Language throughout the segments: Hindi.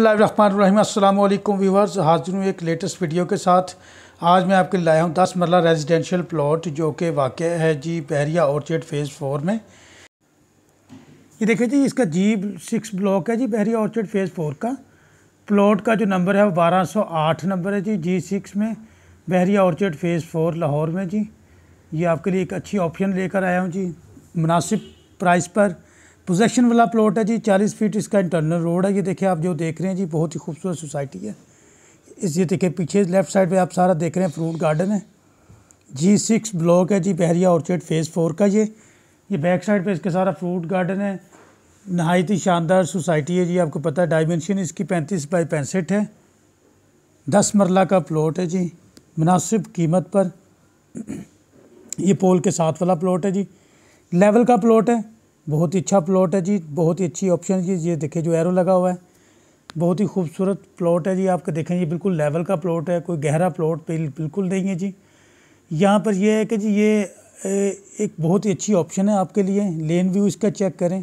अल्लाम व्यूवर्स हाजिर हूँ एक लेटेस्ट वीडियो के साथ आज मैं आपके लाया हूँ दस मरला रेजिडेंशियल प्लॉट जो कि वाक़ है जी बहरिया ऑर्चर्ड फेज़ फोर में ये देखिए जी इसका जी सिक्स ब्लॉक है जी बहरिया ऑर्चर्ड फेज़ फोर का प्लॉट का जो नंबर है वो बारह सौ आठ नंबर है जी जी सिक्स में Bahria orchard phase four Lahore में जी ये आपके लिए एक अच्छी ऑप्शन लेकर आया हूँ जी मुनासिब प्राइस पर पोजेक्शन वाला प्लॉट है जी चालीस फीट इसका इंटरनल रोड है ये देखिए आप जो देख रहे हैं जी बहुत ही खूबसूरत सोसाइटी है इस ये देखिए पीछे लेफ्ट साइड पे आप सारा देख रहे हैं फ्रूट गार्डन है जी सिक्स ब्लॉक है जी बहरिया ऑर्चर्ड फेज़ फोर का ये ये बैक साइड पे इसके सारा फ्रूट गार्डन है नहायत ही शानदार सोसाइटी है जी आपको पता है डायमेंशन इसकी पैंतीस बाई पैंसठ है दस मरला का प्लॉट है जी मुनासिब कीमत पर ये पोल के साथ वाला प्लॉट है जी लेवल का प्लॉट है बहुत ही अच्छा प्लॉट है जी बहुत ही अच्छी ऑप्शन जी ये देखिए जो एरो लगा हुआ है बहुत ही खूबसूरत प्लॉट है जी आपका देखें ये बिल्कुल लेवल का प्लॉट है कोई गहरा प्लॉट बिल्कुल नहीं है जी यहाँ पर यह है कि जी ये एक बहुत ही अच्छी ऑप्शन है आपके लिए लेन व्यू इसका चेक करें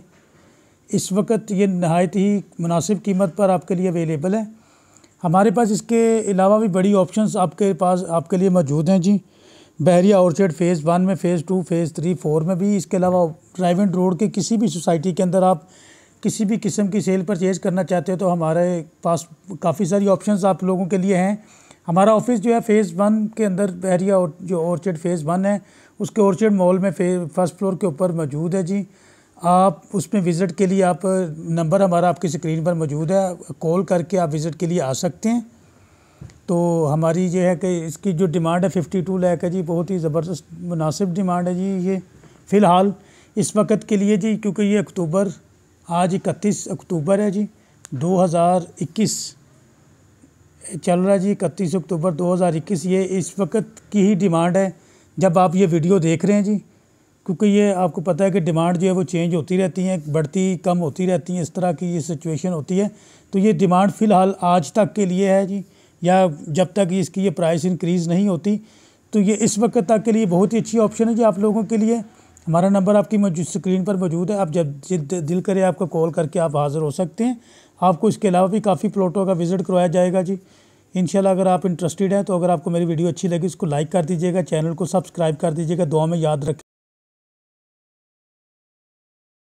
इस वक्त ये नहायत ही मुनासिब कीमत पर आपके लिए अवेलेबल है हमारे पास इसके अलावा भी बड़ी ऑप्शंस आपके पास आपके लिए मौजूद हैं जी बहरिया ऑर्चर्ड फ़ेज़ वन में phase two phase three four में भी इसके अलावा ड्राइवेंट रोड के किसी भी सोसाइटी के अंदर आप किसी भी किस्म की सेल परचेज़ करना चाहते हो तो हमारे पास काफ़ी सारी ऑप्शंस आप लोगों के लिए हैं हमारा ऑफिस जो है फ़ेज़ वन के अंदर बहरिया और जो ऑर्चर्ड फ़ेज़ वन है उसके ऑर्चर्ड मॉल में फर्स्ट फ्लोर के ऊपर मौजूद है जी आप उसमें विज़िट के लिए आप नंबर हमारा आपकी स्क्रीन पर मौजूद है कॉल करके आप विज़िट के लिए आ सकते हैं तो हमारी ये है कि इसकी जो डिमांड है फ़िफ्टी टू लैक है जी बहुत ही ज़बरदस्त मुनासिब डिमांड है जी ये फ़िलहाल इस वक्त के लिए जी क्योंकि ये अक्टूबर आज इकतीस अक्टूबर है जी 2021 चल रहा है जी इकतीस अक्टूबर 2021 ये इस वक्त की ही डिमांड है जब आप ये वीडियो देख रहे हैं जी क्योंकि ये आपको पता है कि डिमांड जो है वो चेंज होती रहती है बढ़ती कम होती रहती है इस तरह की ये सिचुएशन होती है तो ये डिमांड फ़िलहाल आज तक के लिए है जी या जब तक इसकी ये प्राइस इंक्रीज़ नहीं होती तो ये इस वक्त तक के लिए बहुत ही अच्छी ऑप्शन है जी आप लोगों के लिए हमारा नंबर आपकी स्क्रीन पर मौजूद है आप जब दिल करे आपको कॉल करके आप हाज़िर हो सकते हैं आपको इसके अलावा भी काफ़ी प्लॉटों का विज़िट करवाया जाएगा जी इन अगर आप इंटरेस्टेड हैं तो अगर आपको मेरी वीडियो अच्छी लगी उसको लाइक कर दीजिएगा चैनल को सब्सक्राइब कर दीजिएगा दुआ में याद रखें